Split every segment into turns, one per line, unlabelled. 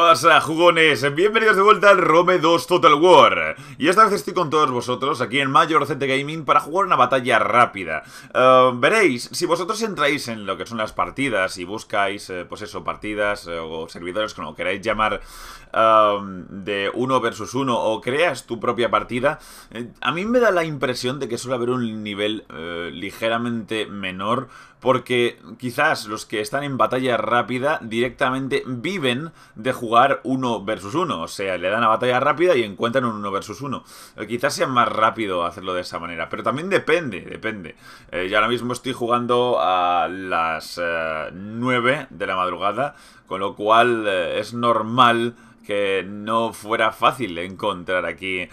¡Hola jugones? Bienvenidos de vuelta al Rome 2 Total War. Y esta vez estoy con todos vosotros aquí en Major Gaming para jugar una batalla rápida. Eh, veréis, si vosotros entráis en lo que son las partidas y buscáis, eh, pues eso, partidas eh, o servidores, como queráis llamar, de 1 versus uno o creas tu propia partida, a mí me da la impresión de que suele haber un nivel ligeramente menor porque quizás los que están en batalla rápida directamente viven de jugar uno versus uno, o sea, le dan a batalla rápida y encuentran un uno versus uno. Eh, quizás sea más rápido hacerlo de esa manera, pero también depende, depende. Eh, yo ahora mismo estoy jugando a las 9 eh, de la madrugada, con lo cual es normal que no fuera fácil encontrar aquí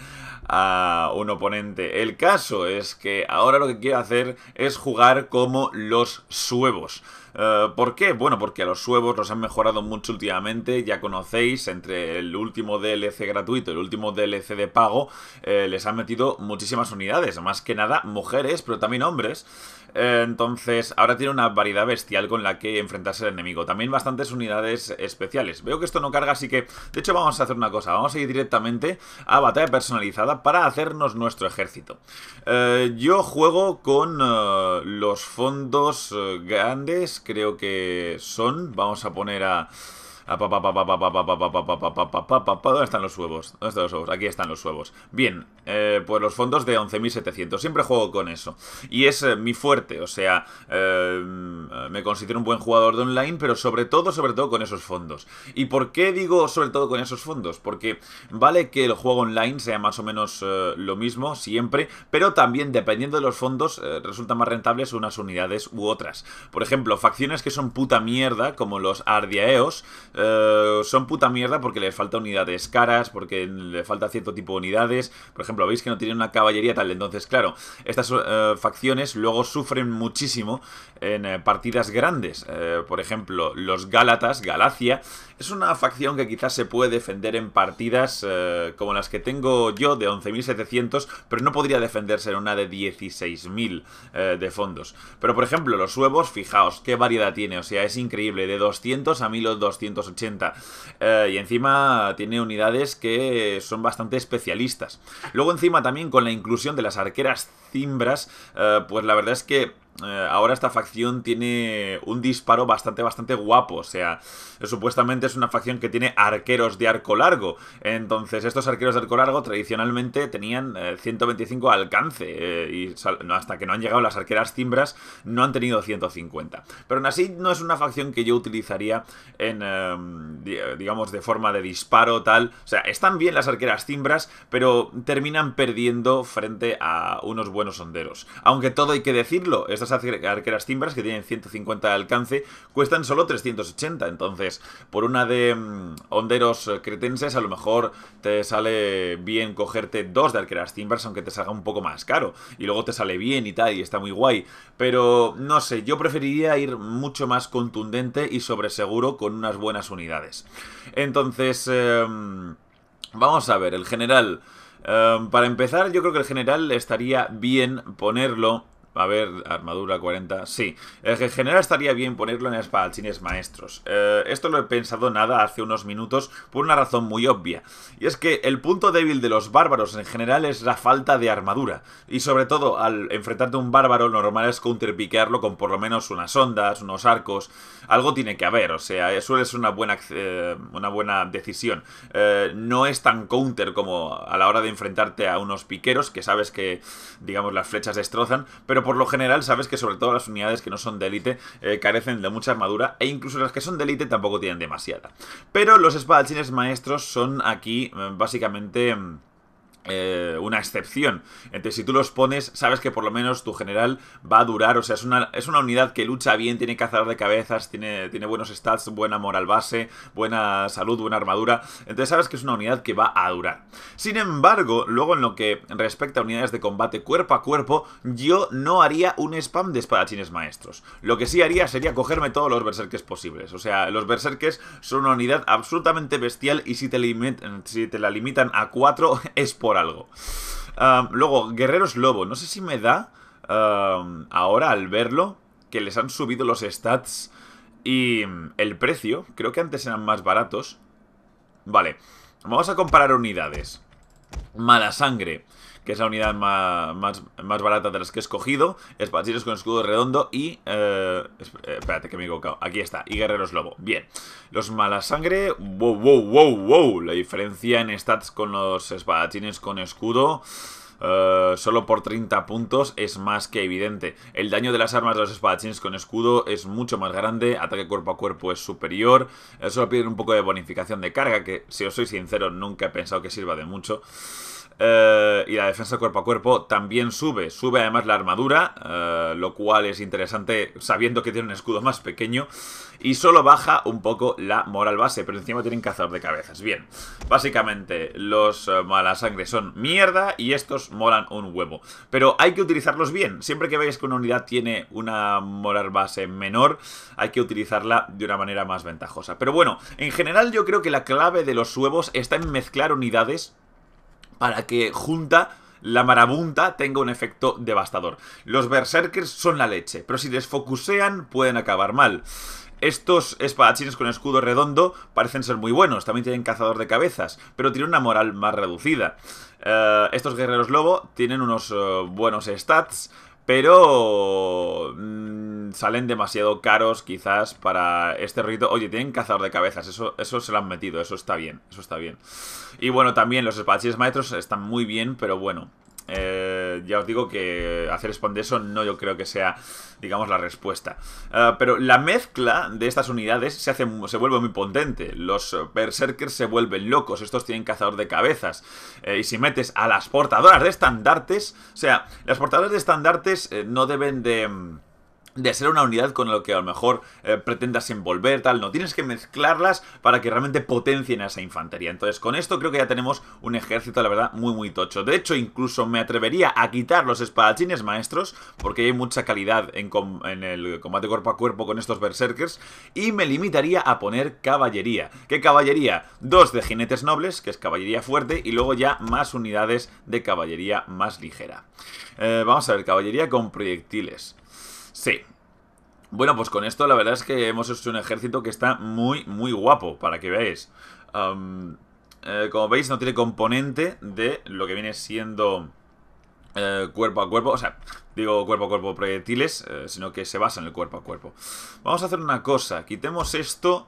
a un oponente. El caso es que ahora lo que quiero hacer es jugar como los suevos. Eh, ¿Por qué? Bueno, porque a los suevos los han mejorado mucho últimamente, ya conocéis, entre el último DLC gratuito y el último DLC de pago, eh, les han metido muchísimas unidades, más que nada mujeres, pero también hombres entonces, ahora tiene una variedad bestial con la que enfrentarse al enemigo. También bastantes unidades especiales. Veo que esto no carga, así que... De hecho, vamos a hacer una cosa. Vamos a ir directamente a batalla personalizada para hacernos nuestro ejército. Eh, yo juego con eh, los fondos eh, grandes, creo que son. Vamos a poner a... ¿Dónde están los huevos? los huevos? Aquí están los huevos. Bien, pues los fondos de 11.700. Siempre juego con eso. Y es mi fuerte, o sea, me considero un buen jugador de online, pero sobre todo, sobre todo con esos fondos. ¿Y por qué digo sobre todo con esos fondos? Porque vale que el juego online sea más o menos lo mismo siempre, pero también dependiendo de los fondos resultan más rentables unas unidades u otras. Por ejemplo, facciones que son puta mierda, como los Ardiaeos, eh, son puta mierda porque le falta unidades caras, porque le falta cierto tipo de unidades. Por ejemplo, veis que no tienen una caballería tal. Entonces, claro, estas eh, facciones luego sufren muchísimo en eh, partidas grandes. por ejemplo, los Gálatas, Galacia, es una facción que quizás se puede defender en partidas como las que tengo yo de 11.700, pero no podría defenderse en una de 16.000 de fondos. Pero, por ejemplo, los huevos, fijaos qué variedad tiene. O sea, es increíble, de 200 a 1200 80. Eh, y encima tiene unidades que son bastante especialistas. Luego encima también con la inclusión de las arqueras cimbras, eh, pues la verdad es que eh, ahora esta facción tiene un disparo bastante, bastante guapo. O sea, supuestamente es una facción que tiene arqueros de arco largo. Entonces, estos arqueros de arco largo tradicionalmente tenían 125 eh, alcance. Eh, y hasta que no han llegado las arqueras timbras, no han tenido 150. Pero aún así, no es una facción que yo utilizaría en, em, digamos, de forma de disparo tal. O sea, están bien las arqueras timbras, pero terminan perdiendo frente a unos buenos honderos. Aunque todo hay que decirlo, arqueras Timbers, que tienen 150 de alcance, cuestan solo 380. Entonces, por una de mm, honderos eh, cretenses, a lo mejor te sale bien cogerte dos de arqueras Timbers, aunque te salga un poco más caro. Y luego te sale bien y tal, y está muy guay. Pero, no sé, yo preferiría ir mucho más contundente y sobre seguro con unas buenas unidades. Entonces, em, vamos a ver, el general... Em, para empezar, yo creo que el general estaría bien ponerlo a ver, armadura 40. Sí. Eh, en general estaría bien ponerlo en espadachines maestros. Eh, esto lo he pensado nada hace unos minutos por una razón muy obvia. Y es que el punto débil de los bárbaros en general es la falta de armadura. Y sobre todo, al enfrentarte a un bárbaro, lo normal es counterpiquearlo con por lo menos unas ondas, unos arcos. Algo tiene que haber, o sea, eso es una buena, eh, una buena decisión. no es tan counter como a la hora de enfrentarte a unos piqueros, que sabes que, digamos, las flechas destrozan, pero por lo general sabes que sobre todo las unidades que no son de élite eh, carecen de mucha armadura e incluso las que son de élite tampoco tienen demasiada. Pero los espadachines maestros son aquí mm, básicamente... Mm, eh, una excepción. Entonces, si tú los pones, sabes que por lo menos tu general va a durar. O sea, es una, es una unidad que lucha bien, tiene cazador de cabezas, tiene, tiene buenos stats, buena moral base, buena salud, buena armadura. Entonces, sabes que es una unidad que va a durar. Sin embargo, luego en lo que respecta a unidades de combate cuerpo a cuerpo, yo no haría un spam de espadachines maestros. Lo que sí haría sería cogerme todos los berserkes posibles. O sea, los berserkes son una unidad absolutamente bestial y si te, si te la limitan a 4 es por algo. Ah, luego, Guerreros Lobo. No sé si me da ah, ahora al verlo que les han subido los stats y el precio. Creo que antes eran más baratos. Vale, vamos a comparar unidades. Mala sangre que es la unidad más, barata de las que he escogido. Espadachines con escudo redondo y... Eh, eh, espérate que me he equivocado. Aquí está. Y guerreros lobo. Bien. Los malas sangre... Wow, wow, wow, wow. La diferencia en stats con los espadachines con escudo... Eh, solo por 30 puntos es más que evidente. El daño de las armas de los espadachines con escudo es mucho más grande, ataque cuerpo a cuerpo es superior, solo piden un poco de bonificación de carga, que si os soy sincero nunca he pensado que sirva de mucho. Eh, y la defensa cuerpo a cuerpo también sube. Sube además la armadura, eh, lo cual es interesante sabiendo que tiene un escudo más pequeño. Y solo baja un poco la moral base, pero encima tienen cazador de cabezas. Bien, básicamente los eh, malasangres sangre son mierda y estos molan un huevo. Pero hay que utilizarlos bien. Siempre que veáis que una unidad tiene una moral base menor, hay que utilizarla de una manera más ventajosa. Pero bueno, en general yo creo que la clave de los huevos está en mezclar unidades para que junta la marabunta tenga un efecto devastador. Los berserkers son la leche, pero si desfocusean pueden acabar mal. Estos espadachines con escudo redondo parecen ser muy buenos, también tienen cazador de cabezas, pero tienen una moral más reducida. Eh, estos guerreros lobo tienen unos eh, buenos stats, pero mm, salen demasiado caros quizás para este rito. Oye, tienen cazador de cabezas, eso, eso se lo han metido, eso está bien, eso está bien. Y bueno, también los espadachines maestros están muy bien, pero bueno, eh, ya os digo que hacer Spawn de eso no yo creo que sea, digamos, la respuesta. Ah, pero la mezcla de estas unidades se, hace, se vuelve muy potente. Los berserkers se vuelven locos, estos tienen cazador de cabezas. Eh, y si metes a las portadoras de estandartes, o sea, las portadoras de estandartes eh, no deben de... Mm, de ser una unidad con lo que a lo mejor eh, pretendas envolver, tal, no, tienes que mezclarlas para que realmente potencien a esa infantería. Entonces, con esto creo que ya tenemos un ejército, la verdad, muy muy tocho. De hecho, incluso me atrevería a quitar los espadachines maestros, porque hay mucha calidad en, el combate cuerpo a cuerpo con estos berserkers, y me limitaría a poner caballería. ¿Qué caballería? Dos de jinetes nobles, que es caballería fuerte, y luego ya más unidades de caballería más ligera. Eh, vamos a ver, caballería con proyectiles. Sí. Bueno, pues con esto la verdad es que hemos hecho un ejército que está muy, muy guapo, para que veáis. Eh, como veis, no tiene componente de lo que viene siendo eh, cuerpo a cuerpo. O sea, digo cuerpo a cuerpo proyectiles, eh, sino que se basa en el cuerpo a cuerpo. Vamos a hacer una cosa. Quitemos esto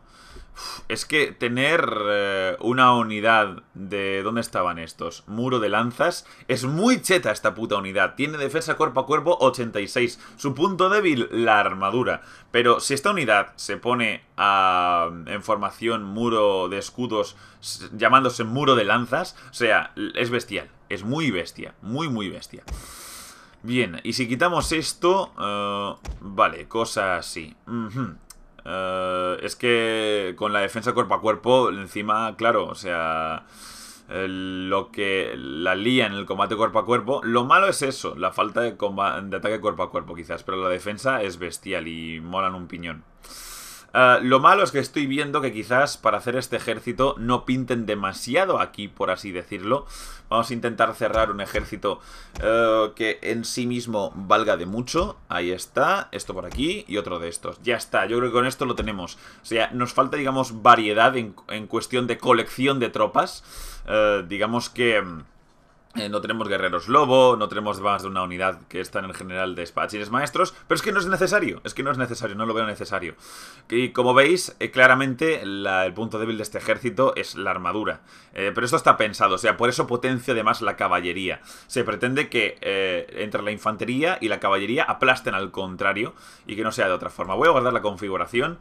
es que tener eh, una unidad de... ¿Dónde estaban estos? Muro de lanzas. Es muy cheta esta puta unidad. Tiene defensa cuerpo a cuerpo 86. Su punto débil, la armadura. Pero si esta unidad se pone a, en formación muro de escudos llamándose muro de lanzas, o sea, es bestial. Es muy bestia. Muy, muy bestia. Bien, y si quitamos esto... Eh, vale, cosa así. Eh, es que con la defensa cuerpo a cuerpo, encima, claro, o sea, lo que la lía en el combate cuerpo a cuerpo, lo malo es eso, la falta de, de ataque cuerpo a cuerpo quizás, pero la defensa es bestial y molan un piñón. Ah, lo malo es que estoy viendo que quizás para hacer este ejército no pinten demasiado aquí, por así decirlo. Vamos a intentar cerrar un ejército eh, que en sí mismo valga de mucho. Ahí está, esto por aquí y otro de estos. Ya está, yo creo que con esto lo tenemos. O sea, nos falta, digamos, variedad en, cuestión de colección de tropas. Eh, digamos que... Mm, eh, no tenemos guerreros lobo, no tenemos más de una unidad que está en el general de espadachines maestros, pero es que no es necesario, es que no es necesario, no lo veo necesario. Y como veis, eh, claramente el punto débil de este ejército es la armadura. Eh, pero esto está pensado, o sea, por eso potencia además la caballería. Se pretende que entre la infantería y la caballería aplasten al contrario y que no sea de otra forma. Voy a guardar la configuración.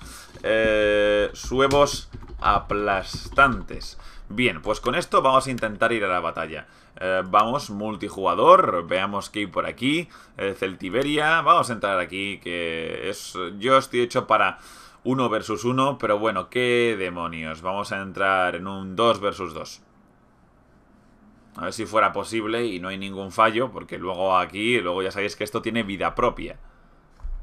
suevos aplastantes. Bien, pues con esto vamos a intentar ir a la batalla. Eh, vamos, multijugador, veamos qué hay por aquí. Eh, Celtiberia, vamos a entrar aquí, que es yo estoy hecho para uno versus uno, pero bueno, qué demonios. Vamos a entrar en un 2 versus 2. A ver si fuera posible y no hay ningún fallo, porque luego aquí, luego ya sabéis que esto tiene vida propia.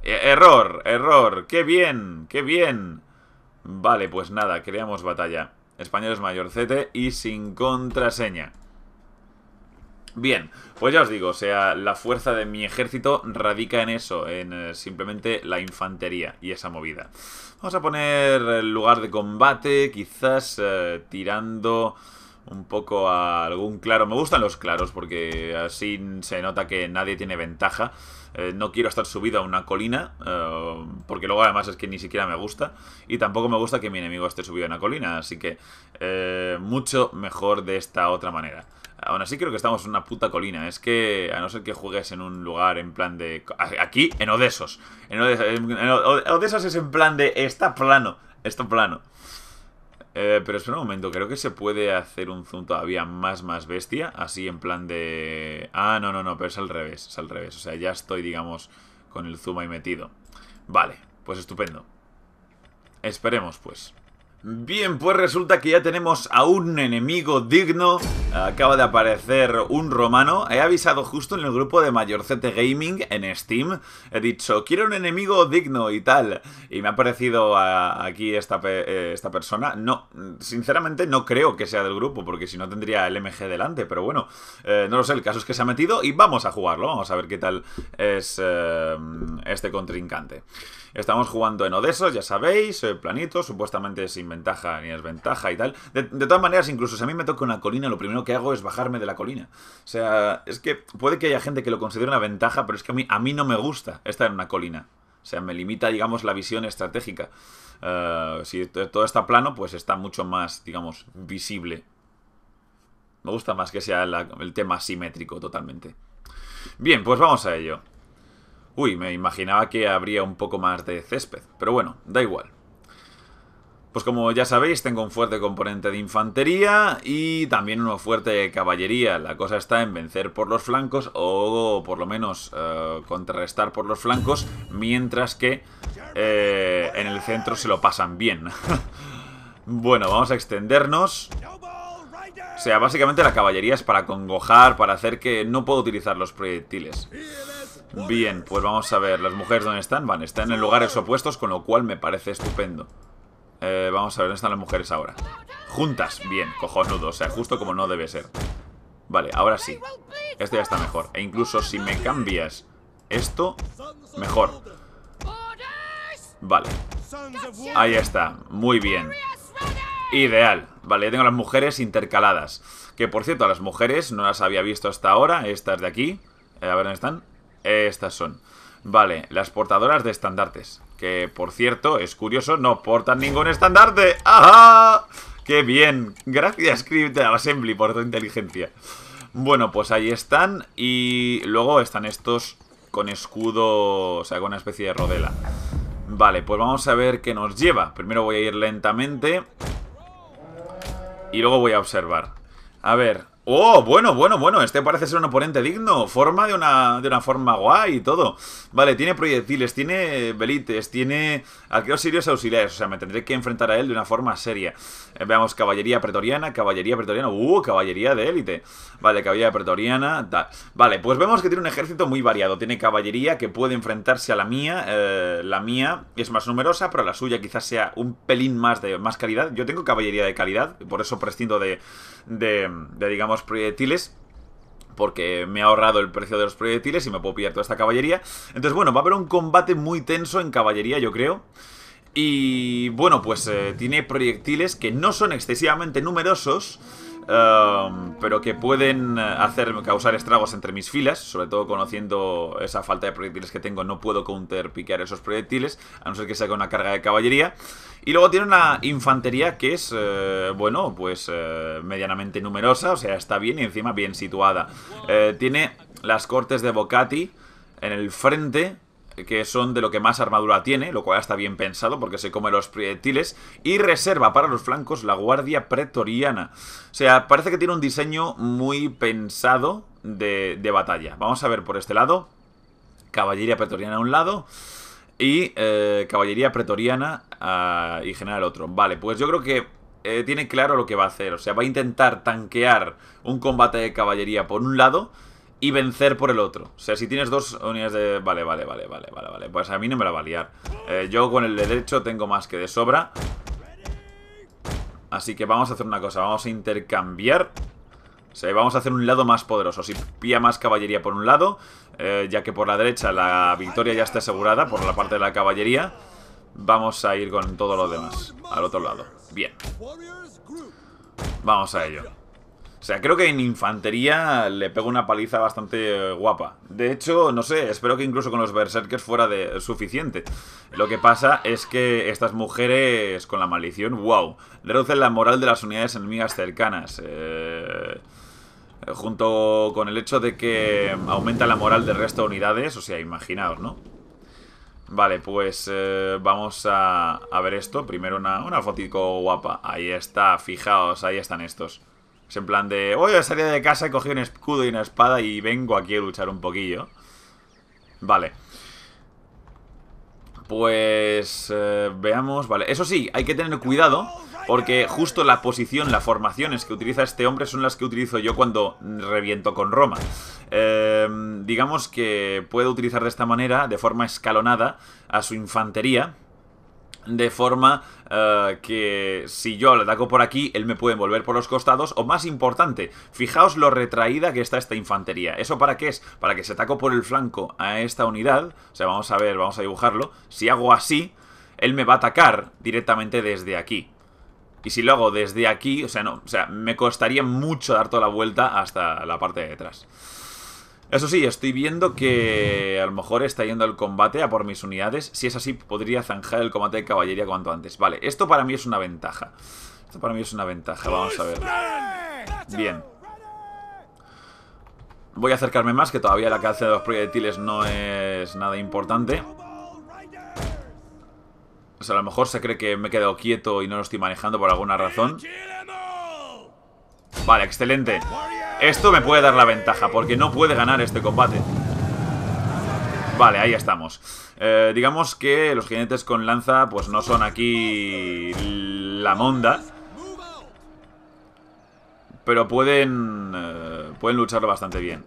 E, error, error, qué bien, qué bien. Vale, pues nada, creamos batalla. Español es mayorcete y sin contraseña. Bien, pues ya os digo, o sea, la fuerza de mi ejército radica en eso, en eh, simplemente la infantería y esa movida. Vamos a poner el lugar de combate, quizás eh, tirando un poco a algún claro. Me gustan los claros porque así se nota que nadie tiene ventaja. Eh, no quiero estar subido a una colina, eh, porque luego además es que ni siquiera me gusta, y tampoco me gusta que mi enemigo esté subido a una colina, así que eh, mucho mejor de esta otra manera. Aún así creo que estamos en una puta colina, es que a no ser que juegues en un lugar en plan de... Aquí, en Odesos. En Odesos, es en plan de... Está plano, está plano. Eh, pero espera un momento, creo que se puede hacer un zoom todavía más, más bestia, así en plan de... Ah, no, no, no, pero es al revés, es al revés. O sea, ya estoy, digamos, con el zoom ahí metido. Vale, pues estupendo. Esperemos, pues. Bien, pues resulta que ya tenemos a un enemigo digno. Acaba de aparecer un romano. He avisado justo en el grupo de Mayorcete Gaming en Steam. He dicho, quiero un enemigo digno y tal. Y me ha aparecido aquí esta, eh, esta persona. No, sinceramente no creo que sea del grupo, porque si no tendría el MG delante. Pero bueno, eh, no lo sé. El caso es que se ha metido y vamos a jugarlo. Vamos a ver qué tal es eh, este contrincante. Estamos jugando en Odesos, ya sabéis. Planito, supuestamente sin ventaja ni desventaja y tal. De, todas maneras, incluso si a mí me toca una colina, lo primero que hago es bajarme de la colina. O sea, es que puede que haya gente que lo considere una ventaja, pero es que a mí, a mí no me gusta estar en una colina. O sea, me limita, digamos, la visión estratégica. Eh, si todo está plano, pues está mucho más, digamos, visible. Me gusta más que sea el tema simétrico totalmente. Bien, pues vamos a ello. Uy, me imaginaba que habría un poco más de césped, pero bueno, da igual. Pues como ya sabéis, tengo un fuerte componente de infantería y también uno fuerte de caballería. La cosa está en vencer por los flancos o por lo menos eh, contrarrestar por los flancos, mientras que eh, en el centro se lo pasan bien. bueno, vamos a extendernos. O sea, básicamente la caballería es para congojar, para hacer que no pueda utilizar los proyectiles. Bien, pues vamos a ver, las mujeres dónde están. Van, están en lugares opuestos, con lo cual me parece estupendo. Eh, vamos a ver, ¿dónde están las mujeres ahora? Juntas, bien, cojonudo O sea, justo como no debe ser Vale, ahora sí esto ya está mejor E incluso si me cambias esto, mejor Vale Ahí está, muy bien Ideal Vale, ya tengo las mujeres intercaladas Que por cierto, a las mujeres no las había visto hasta ahora Estas de aquí eh, A ver dónde están Estas son Vale, las portadoras de estandartes que, por cierto, es curioso, no portan ningún estandarte. ¡Ajá! ¡Qué bien! Gracias, Script Assembly, por tu inteligencia. Bueno, pues ahí están. Y luego están estos con escudo, o sea, con una especie de rodela. Vale, pues vamos a ver qué nos lleva. Primero voy a ir lentamente. Y luego voy a observar. A ver, Oh, bueno, bueno, bueno, este parece ser un oponente digno, forma de una, de una forma guay y todo. Vale, tiene proyectiles, tiene velites, tiene arqueros sirios auxiliares, o sea, me tendré que enfrentar a él de una forma seria. Eh, veamos, caballería pretoriana, caballería pretoriana, uh, caballería de élite. Vale, caballería pretoriana, tal. Vale, pues vemos que tiene un ejército muy variado, tiene caballería que puede enfrentarse a la mía, eh, la mía es más numerosa, pero la suya quizás sea un pelín más de más calidad. Yo tengo caballería de calidad, por eso prescindo de, de, de digamos, proyectiles porque me ha ahorrado el precio de los proyectiles y me puedo pillar toda esta caballería. Entonces, bueno, va a haber un combate muy tenso en caballería, yo creo. Y bueno, pues eh, tiene proyectiles que no son excesivamente numerosos, pero que pueden eh, hacer causar estragos entre mis filas, sobre todo conociendo esa falta de proyectiles que tengo, no puedo counter esos proyectiles, a no ser que con una carga de caballería. Y luego tiene una infantería que es, eh, bueno, pues eh, medianamente numerosa, o sea, está bien y encima bien situada. tiene las cortes de Bocati en el frente, que son de lo que más armadura tiene, lo cual está bien pensado porque se come los proyectiles, y reserva para los flancos la guardia pretoriana. O sea, parece que tiene un diseño muy pensado de, de batalla. Vamos a ver por este lado, caballería pretoriana a un lado y eh, caballería pretoriana ah, y general otro. Vale, pues yo creo que eh, tiene claro lo que va a hacer. O sea, va a intentar tanquear un combate de caballería por un lado y vencer por el otro. O sea, si tienes dos unidades de... Vale, vale, vale, vale, vale, vale. Pues a mí no me la va a liar. Eh, yo con el derecho tengo más que de sobra. Así que vamos a hacer una cosa. Vamos a intercambiar. O sea, vamos a hacer un lado más poderoso. Si pilla más caballería por un lado, eh, ya que por la derecha la victoria ya está asegurada por la parte de la caballería, vamos a ir con todo lo demás al otro lado. Bien. Vamos a ello. O sea, creo que en infantería le pego una paliza bastante guapa. De hecho, no sé, espero que incluso con los berserkers fuera de suficiente. Lo que pasa es que estas mujeres con la maldición, wow, reducen la moral de las unidades enemigas cercanas. Eh, junto con el hecho de que aumenta la moral del resto de unidades, o sea, imaginaos, ¿no? Vale, pues eh, vamos a, ver esto. Primero una, una fotico guapa. Ahí está, fijaos, ahí están estos. Es en plan de, oye, salí de casa, he cogido un escudo y una espada y vengo aquí a luchar un poquillo. Vale. Pues eh, veamos, vale. Eso sí, hay que tener cuidado porque justo la posición, las formaciones que utiliza este hombre son las que utilizo yo cuando reviento con Roma. Eh, digamos que puedo utilizar de esta manera, de forma escalonada, a su infantería de forma eh, que si yo le ataco por aquí, él me puede envolver por los costados. O más importante, fijaos lo retraída que está esta infantería. ¿Eso para qué es? Para que se ataco por el flanco a esta unidad. O sea, vamos a ver, vamos a dibujarlo. Si hago así, él me va a atacar directamente desde aquí. Y si lo hago desde aquí, o sea, no, o sea, me costaría mucho dar toda la vuelta hasta la parte de detrás. Eso sí, estoy viendo que a lo mejor está yendo al combate a por mis unidades. Si es así, podría zanjar el combate de caballería cuanto antes. Vale, esto para mí es una ventaja. Esto para mí es una ventaja, vamos a ver. Bien. Voy a acercarme más, que todavía la caza de los proyectiles no es nada importante. O sea, a lo mejor se cree que me he quedado quieto y no lo estoy manejando por alguna razón. Vale, excelente. Esto me puede dar la ventaja, porque no puede ganar este combate. Vale, ahí estamos. Eh, digamos que los jinetes con lanza pues no son aquí la monda. Pero pueden, eh, pueden lucharlo bastante bien.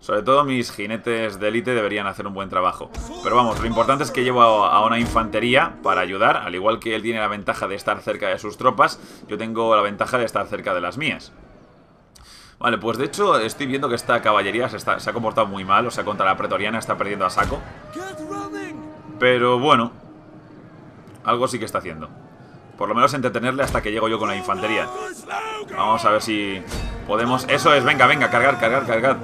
Sobre todo mis jinetes de élite deberían hacer un buen trabajo. Pero vamos, lo importante es que llevo a una infantería para ayudar. Al igual que él tiene la ventaja de estar cerca de sus tropas, yo tengo la ventaja de estar cerca de las mías. Vale, pues de hecho estoy viendo que esta caballería se, está, se ha comportado muy mal. O sea, contra la pretoriana está perdiendo a saco. Pero bueno, algo sí que está haciendo. Por lo menos entretenerle hasta que llego yo con la infantería. Vamos a ver si podemos... Eso es, venga, venga, cargar, cargar, cargar.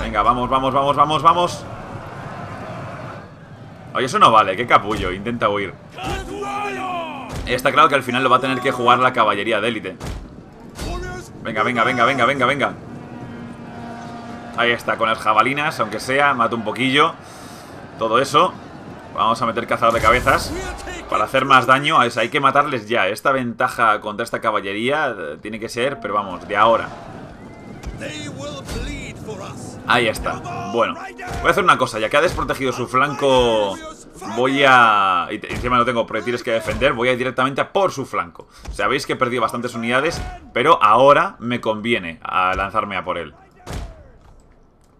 Venga, vamos, vamos, vamos, vamos, vamos. Oye, eso no vale, qué capullo, intenta huir. Está claro que al final lo va a tener que jugar la caballería de élite. Venga, venga, venga, venga, venga, venga. Ahí está, con las jabalinas, aunque sea, mato un poquillo. Todo eso. Vamos a meter cazador de cabezas para hacer más daño. hay que matarles ya. Esta ventaja contra esta caballería eh, tiene que ser, pero vamos, de ahora. Ahí está. Bueno, voy a hacer una cosa. Ya que ha desprotegido su flanco voy a... encima no tengo proyectiles que defender, voy a ir directamente por su flanco. Sabéis que he perdido bastantes unidades, pero ahora me conviene a lanzarme a por él.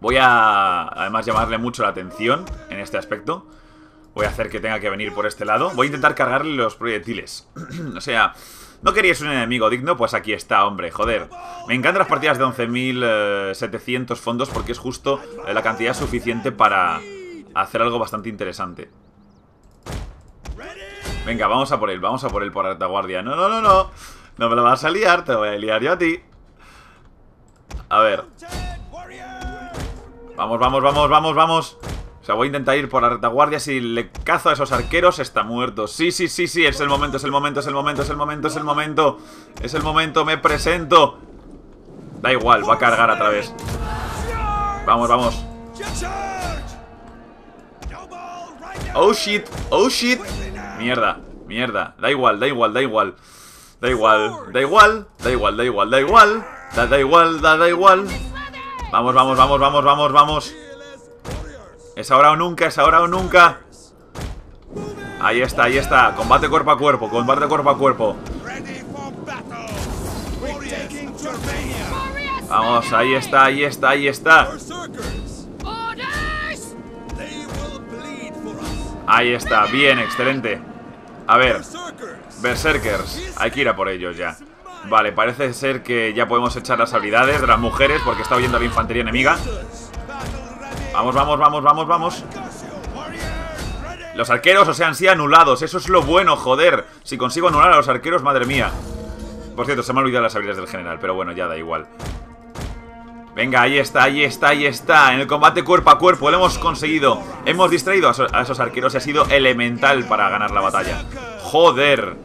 Voy a, además, llamarle mucho la atención en este aspecto. Voy a hacer que tenga que venir por este lado. Voy a intentar cargarle los proyectiles. o sea... ¿No queríais un enemigo digno? Pues aquí está, hombre, joder. Me encantan las partidas de 11.700 eh, fondos porque es justo la cantidad suficiente para hacer algo bastante interesante. Venga, vamos a por él, vamos a por él por la retaguardia. No, no, no, no. No me lo vas a liar, te voy a liar yo a ti. A ver. Vamos, vamos, vamos, vamos, vamos. O sea, voy a intentar ir por la retaguardia. Si le cazo a esos arqueros, está muerto. Sí, sí, sí, sí. Es el momento, es el momento, es el momento, es el momento, es el momento. Es el momento, me presento. Da igual, va a cargar a través Vamos, vamos. Oh shit, oh shit. Mierda, mierda. Da igual, da igual, da igual. Da igual, da igual, da igual, da igual, da igual. Da, igual, da igual. Vamos, vamos, vamos, vamos, vamos, vamos. Es ahora o nunca, es ahora o nunca. Ahí está, ahí está. Combate cuerpo a cuerpo, combate cuerpo a cuerpo. Vamos, ahí está, ahí está, ahí está. Ahí está, bien, excelente. A ver, Berserkers, hay que ir a por ellos ya Vale, parece ser que ya podemos echar las habilidades de las mujeres Porque está huyendo la infantería enemiga Vamos, vamos, vamos, vamos, vamos Los arqueros, o sea, han anulados Eso es lo bueno, joder Si consigo anular a los arqueros, madre mía Por cierto, se me han olvidado las habilidades del general Pero bueno, ya da igual Venga, ahí está, ahí está, ahí está. En el combate cuerpo a cuerpo lo hemos conseguido. Hemos distraído a esos, arqueros y ha sido elemental para ganar la batalla. Joder.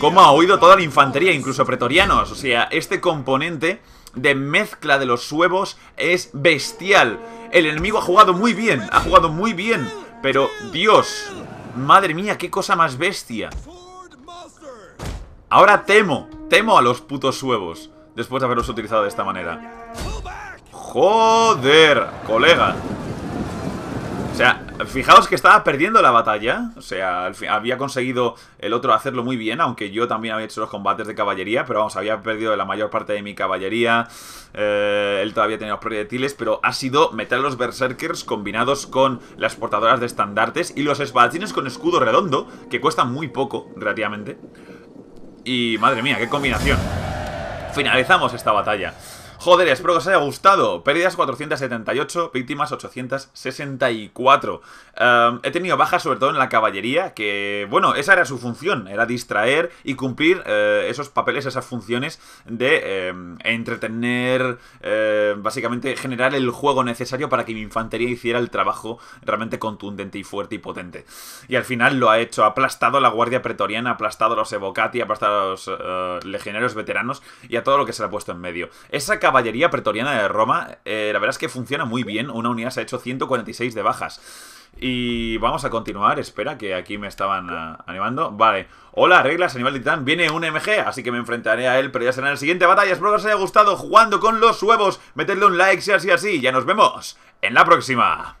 Cómo ha oído toda la infantería, incluso pretorianos. O sea, este componente de mezcla de los suevos es bestial. El enemigo ha jugado muy bien, ha jugado muy bien. Pero, Dios, madre mía, qué cosa más bestia. Ahora temo, temo a los putos suevos después de haberlos utilizado de esta manera. ¡Joder, colega! O sea, fijaos que estaba perdiendo la batalla. O sea, había conseguido el otro hacerlo muy bien, aunque yo también había hecho los combates de caballería. Pero vamos, había perdido la mayor parte de mi caballería. Eh, él todavía tenía los proyectiles, pero ha sido meter los berserkers combinados con las portadoras de estandartes y los espadachines con escudo redondo, que cuestan muy poco, relativamente. Y madre mía, qué combinación. Finalizamos esta batalla. Joder, espero que os haya gustado. Pérdidas 478, víctimas 864. Em, he tenido bajas sobre todo en la caballería, que bueno, esa era su función, era distraer y cumplir eh, esos papeles, esas funciones de em, entretener, eh, básicamente generar el juego necesario para que mi infantería hiciera el trabajo realmente contundente y fuerte y potente. Y al final lo ha hecho, ha aplastado a la guardia pretoriana, ha aplastado a los evocati, ha aplastado a los eh, legionarios veteranos y a todo lo que se le ha puesto en medio. Esa caballería pretoriana de Roma, eh, la verdad es que funciona muy bien. Una unidad se ha hecho 146 de bajas. Y vamos a continuar. Espera, que aquí me estaban eh, animando. Vale. Hola, reglas animal titán. Viene un MG, así que me enfrentaré a él, pero ya será en la siguiente batalla. Espero que os haya gustado jugando con los huevos. Meterle un like si así así. Ya nos vemos en la próxima.